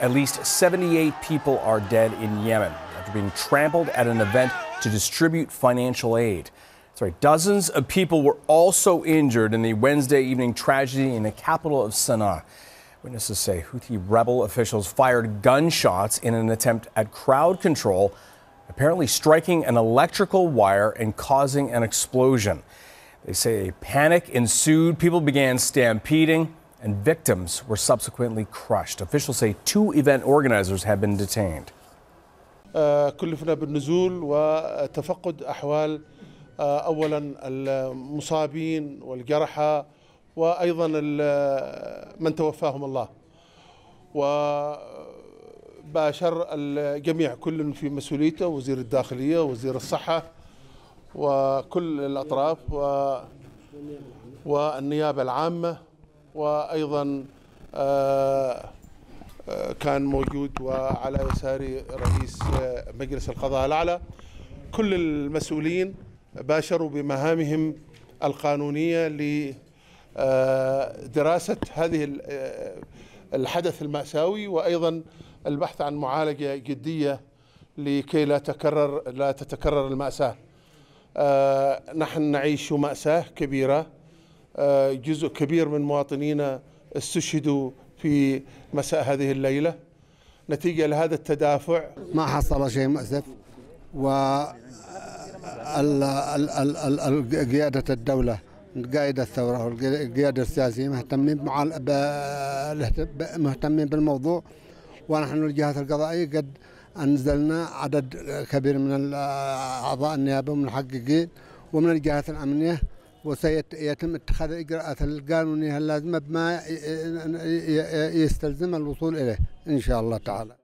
At least 78 people are dead in Yemen after being trampled at an event to distribute financial aid. Sorry, dozens of people were also injured in the Wednesday evening tragedy in the capital of Sana'a. Witnesses say Houthi rebel officials fired gunshots in an attempt at crowd control, apparently striking an electrical wire and causing an explosion. They say a panic ensued. People began stampeding and victims were subsequently crushed. Officials say two event organizers have been detained. كلفنا بالنزول وتفقد احوال اولا المصابين والجرحى وايضا من توفاهم الله وباشر الجميع كل في مسؤوليته وزير الداخليه وزير الصحه وكل الاطراف والنيابه العامه وأيضا آه، آه، كان موجود وعلى يساري رئيس آه، مجلس القضاء الأعلى كل المسؤولين باشروا بمهامهم القانونية لدراسة هذه الحدث المأساوي وأيضا البحث عن معالجة جدية لكي لا تكرر لا تتكرر المأساة نحن نعيش مأساة كبيرة آه، جزء كبير من مواطنينا استشهدوا في مساء هذه الليلة نتيجة لهذا التدافع ما حصل شيء مؤسف و قيادة الدولة قائد الثورة والقيادة السياسية مهتمين مع مهتمين بالموضوع ونحن الجهات القضائية قد أنزلنا عدد كبير من أعضاء النيابة ومن الحقيقين ومن الجهات الأمنية وسيتم اتخاذ الإجراءات القانونية اللازمة بما يستلزم الوصول إليه إن شاء الله تعالى